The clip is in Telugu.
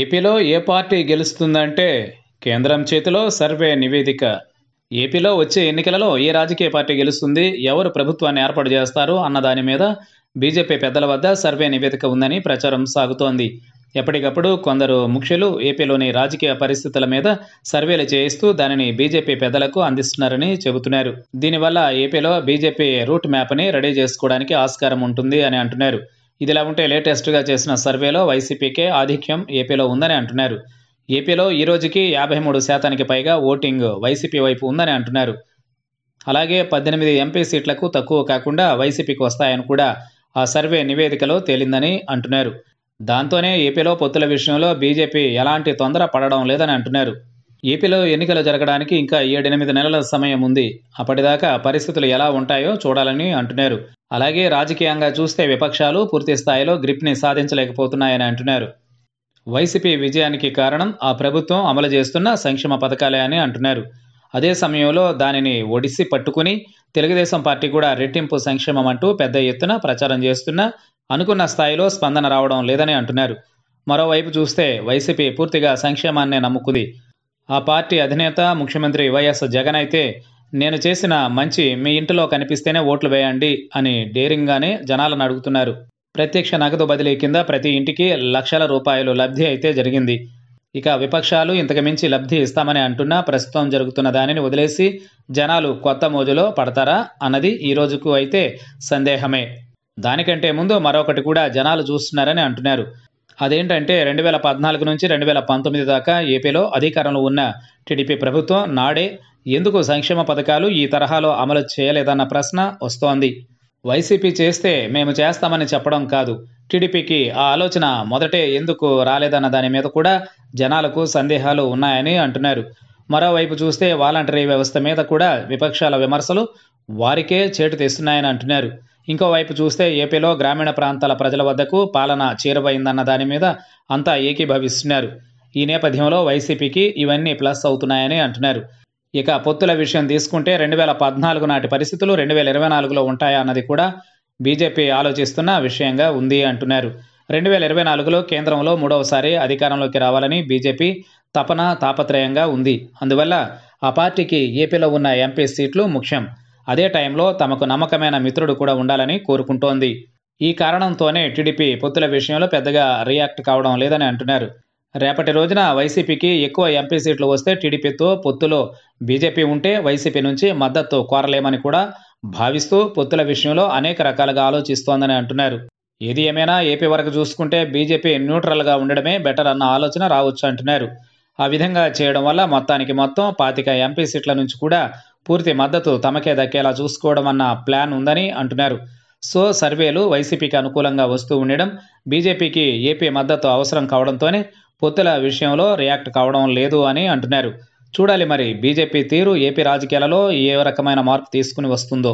ఏపీలో ఏ పార్టీ గెలుస్తుందంటే కేంద్రం చేతిలో సర్వే నివేదిక ఏపీలో వచ్చే ఎన్నికలలో ఏ రాజకీయ పార్టీ గెలుస్తుంది ఎవరు ప్రభుత్వాన్ని ఏర్పాటు చేస్తారు అన్న దాని మీద బీజేపీ పెద్దల వద్ద సర్వే నివేదిక ఉందని ప్రచారం సాగుతోంది ఎప్పటికప్పుడు కొందరు ముఖ్యులు ఏపీలోని రాజకీయ పరిస్థితుల మీద సర్వేలు చేయిస్తూ దానిని బీజేపీ పెద్దలకు అందిస్తున్నారని చెబుతున్నారు దీనివల్ల ఏపీలో బీజేపీ రూట్ మ్యాప్ని రెడీ చేసుకోవడానికి ఆస్కారం ఉంటుంది అని అంటున్నారు ఇదిలా ఉంటే లేటెస్ట్గా చేసిన సర్వేలో వైసీపీకే ఆధిక్యం ఏపీలో ఉందని అంటున్నారు ఏపీలో ఈ రోజుకి యాభై మూడు శాతానికి పైగా ఓటింగ్ వైసీపీ వైపు ఉందని అంటున్నారు అలాగే పద్దెనిమిది ఎంపీ సీట్లకు తక్కువ కాకుండా వైసీపీకి వస్తాయని కూడా ఆ సర్వే నివేదికలో తేలిందని అంటున్నారు దాంతోనే ఏపీలో పొత్తుల విషయంలో బీజేపీ ఎలాంటి తొందర పడడం లేదని అంటున్నారు ఏపీలో ఎన్నికలు జరగడానికి ఇంకా ఏడెనిమిది నెలల సమయం ఉంది అప్పటిదాకా పరిస్థితులు ఎలా ఉంటాయో చూడాలని అంటున్నారు అలాగే రాజకీయంగా చూస్తే విపక్షాలు పూర్తి స్థాయిలో గ్రిప్ని సాధించలేకపోతున్నాయని అంటున్నారు వైసీపీ విజయానికి కారణం ఆ ప్రభుత్వం అమలు చేస్తున్న సంక్షేమ పథకాలే అని అంటున్నారు అదే సమయంలో దానిని ఒడిసి పట్టుకుని తెలుగుదేశం పార్టీ కూడా రెట్టింపు సంక్షేమం అంటూ పెద్ద ఎత్తున ప్రచారం చేస్తున్నా అనుకున్న స్థాయిలో స్పందన రావడం లేదని అంటున్నారు మరోవైపు చూస్తే వైసీపీ పూర్తిగా సంక్షేమాన్నే నమ్ముకుంది ఆ పార్టీ అధినేత ముఖ్యమంత్రి వైఎస్ జగన్ అయితే నేను చేసిన మంచి మీ ఇంటిలో కనిపిస్తేనే ఓట్లు వేయండి అని డేరింగ్గానే జనాలను అడుగుతున్నారు ప్రత్యక్ష నగదు బదిలీ కింద ప్రతి ఇంటికి లక్షల రూపాయలు లబ్ధి అయితే జరిగింది ఇక విపక్షాలు ఇంతకుమించి లబ్ధి ఇస్తామని అంటున్నా ప్రస్తుతం జరుగుతున్న దానిని వదిలేసి జనాలు కొత్త మోజులో పడతారా అన్నది ఈ రోజుకు అయితే సందేహమే దానికంటే ముందు మరొకటి కూడా జనాలు చూస్తున్నారని అంటున్నారు అదేంటంటే రెండు వేల పద్నాలుగు నుంచి రెండు వేల పంతొమ్మిది దాకా ఏపీలో అధికారంలో ఉన్న టీడీపీ ప్రభుత్వం నాడే ఎందుకు సంక్షేమ పథకాలు ఈ తరహాలో అమలు చేయలేదన్న ప్రశ్న వస్తోంది వైసీపీ చేస్తే మేము చేస్తామని చెప్పడం కాదు టీడీపీకి ఆ ఆలోచన మొదటే ఎందుకు రాలేదన్న దాని మీద కూడా జనాలకు సందేహాలు ఉన్నాయని అంటున్నారు మరోవైపు చూస్తే వాలంటరీ వ్యవస్థ మీద కూడా విపక్షాల విమర్శలు వారికే చేటు తెస్తున్నాయని అంటున్నారు ఇంకోవైపు చూస్తే ఏపీలో గ్రామీణ ప్రాంతాల ప్రజల వద్దకు పాలన చేరువైందన్న దాని మీద అంతా ఏకీభవిస్తున్నారు ఈ నేపథ్యంలో వైసీపీకి ఇవన్నీ ప్లస్ అవుతున్నాయని అంటున్నారు ఇక పొత్తుల విషయం తీసుకుంటే రెండు వేల పద్నాలుగు నాటి పరిస్థితులు రెండు వేల ఇరవై నాలుగులో ఉంటాయా అన్నది కూడా బీజేపీ ఆలోచిస్తున్న విషయంగా ఉంది అంటున్నారు రెండు వేల ఇరవై నాలుగులో కేంద్రంలో మూడవసారి అధికారంలోకి రావాలని బీజేపీ తపన తాపత్రయంగా ఉంది అందువల్ల ఆ పార్టీకి ఏపీలో ఉన్న ఎంపీ సీట్లు ముఖ్యం అదే టైంలో తమకు నమ్మకమైన మిత్రుడు కూడా ఉండాలని కోరుకుంటోంది ఈ కారణంతోనే టీడీపీ పొత్తుల విషయంలో పెద్దగా రియాక్ట్ కావడం లేదని అంటున్నారు రేపటి రోజున వైసీపీకి ఎక్కువ ఎంపీ సీట్లు వస్తే టీడీపీతో పొత్తులో బీజేపీ ఉంటే వైసీపీ నుంచి మద్దతు కోరలేమని కూడా భావిస్తూ పొత్తుల విషయంలో అనేక రకాలుగా ఆలోచిస్తోందని అంటున్నారు ఏది ఏమైనా ఏపీ వరకు చూసుకుంటే బీజేపీ న్యూట్రల్గా ఉండడమే బెటర్ అన్న ఆలోచన రావచ్చు అంటున్నారు ఆ విధంగా చేయడం వల్ల మొత్తానికి మొత్తం పాతిక ఎంపీ సీట్ల నుంచి కూడా పూర్తి మద్దతు తమకే దక్కేలా చూసుకోవడం అన్న ప్లాన్ ఉందని అంటున్నారు సో సర్వేలు వైసీపీకి అనుకూలంగా వస్తూ ఉండడం బీజేపీకి ఏపీ మద్దతు అవసరం కావడంతోనే పొత్తుల విషయంలో రియాక్ట్ కావడం లేదు అని అంటున్నారు చూడాలి మరి బీజేపీ తీరు ఏపీ రాజకీయాలలో ఏ రకమైన మార్పు తీసుకుని వస్తుందో